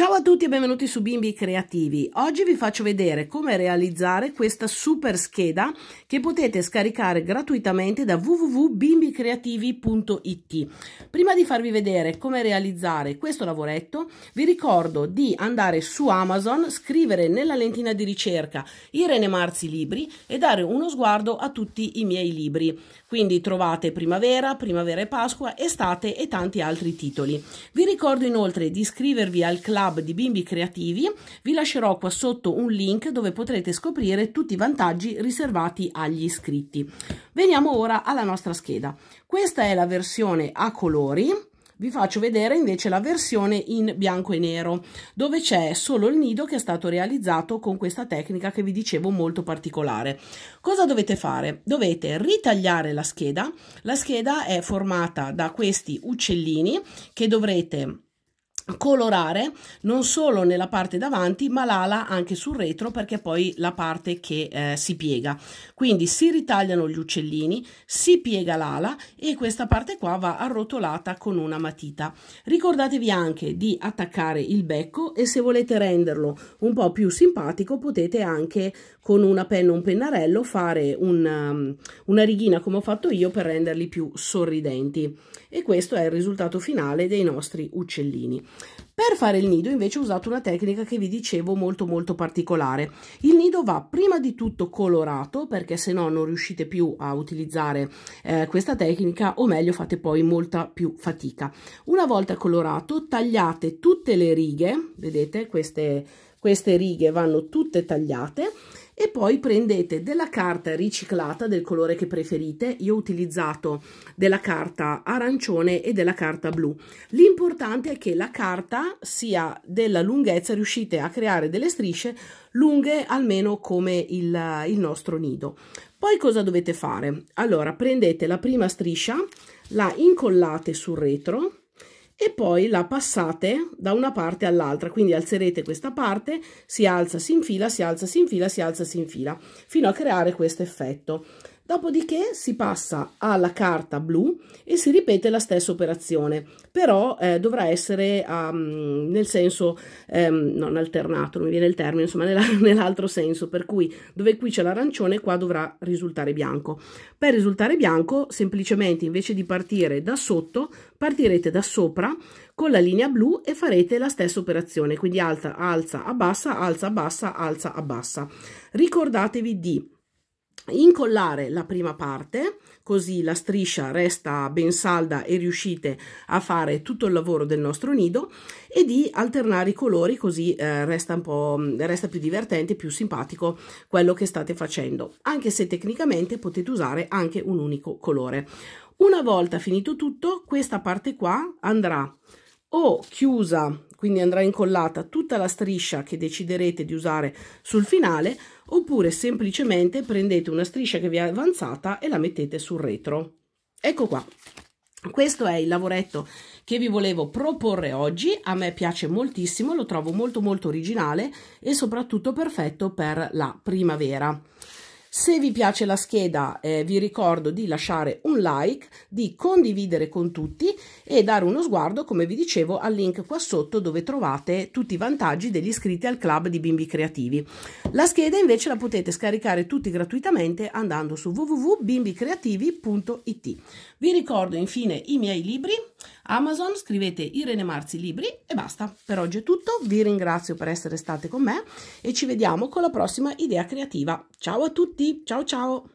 Ciao a tutti e benvenuti su Bimbi Creativi. Oggi vi faccio vedere come realizzare questa super scheda che potete scaricare gratuitamente da www.bimbicreativi.it. Prima di farvi vedere come realizzare questo lavoretto, vi ricordo di andare su Amazon, scrivere nella lentina di ricerca Irene Marzi Libri e dare uno sguardo a tutti i miei libri. Quindi trovate Primavera, Primavera e Pasqua, Estate e tanti altri titoli. Vi ricordo inoltre di iscrivervi al club Lab di Bimbi Creativi, vi lascerò qua sotto un link dove potrete scoprire tutti i vantaggi riservati agli iscritti. Veniamo ora alla nostra scheda. Questa è la versione a colori, vi faccio vedere invece la versione in bianco e nero dove c'è solo il nido che è stato realizzato con questa tecnica che vi dicevo molto particolare cosa dovete fare dovete ritagliare la scheda la scheda è formata da questi uccellini che dovrete colorare non solo nella parte davanti ma l'ala anche sul retro perché è poi la parte che eh, si piega quindi si ritagliano gli uccellini si piega l'ala e questa parte qua va arrotolata con una matita ricordatevi anche di attaccare il becco e se volete renderlo un po' più simpatico potete anche con una penna o un pennarello fare una, um, una righina come ho fatto io per renderli più sorridenti e questo è il risultato finale dei nostri uccellini per fare il nido invece ho usato una tecnica che vi dicevo molto molto particolare. Il nido va prima di tutto colorato perché se no non riuscite più a utilizzare eh, questa tecnica o meglio fate poi molta più fatica. Una volta colorato tagliate tutte le righe, vedete queste, queste righe vanno tutte tagliate e poi prendete della carta riciclata del colore che preferite. Io ho utilizzato della carta arancione e della carta blu. L'importante è che la carta sia della lunghezza, riuscite a creare delle strisce lunghe almeno come il, il nostro nido. Poi cosa dovete fare? Allora prendete la prima striscia, la incollate sul retro e poi la passate da una parte all'altra, quindi alzerete questa parte, si alza, si infila, si alza, si infila, si alza, si infila, fino a creare questo effetto. Dopodiché si passa alla carta blu e si ripete la stessa operazione, però eh, dovrà essere um, nel senso um, non alternato, non mi viene il termine, insomma nell'altro senso, per cui dove qui c'è l'arancione qua dovrà risultare bianco. Per risultare bianco semplicemente invece di partire da sotto partirete da sopra con la linea blu e farete la stessa operazione, quindi alza, alza, abbassa, alza, abbassa, alza, abbassa. Ricordatevi di incollare la prima parte così la striscia resta ben salda e riuscite a fare tutto il lavoro del nostro nido e di alternare i colori così eh, resta un po' mm, resta più divertente più simpatico quello che state facendo anche se tecnicamente potete usare anche un unico colore una volta finito tutto questa parte qua andrà o chiusa quindi andrà incollata tutta la striscia che deciderete di usare sul finale oppure semplicemente prendete una striscia che vi è avanzata e la mettete sul retro. Ecco qua. Questo è il lavoretto che vi volevo proporre oggi, a me piace moltissimo, lo trovo molto molto originale e soprattutto perfetto per la primavera. Se vi piace la scheda eh, vi ricordo di lasciare un like, di condividere con tutti e dare uno sguardo, come vi dicevo, al link qua sotto dove trovate tutti i vantaggi degli iscritti al club di bimbi creativi. La scheda invece la potete scaricare tutti gratuitamente andando su www.bimbicreativi.it. Vi ricordo infine i miei libri Amazon, scrivete Irene Marzi Libri e basta. Per oggi è tutto, vi ringrazio per essere state con me e ci vediamo con la prossima idea creativa. Ciao a tutti, ciao ciao!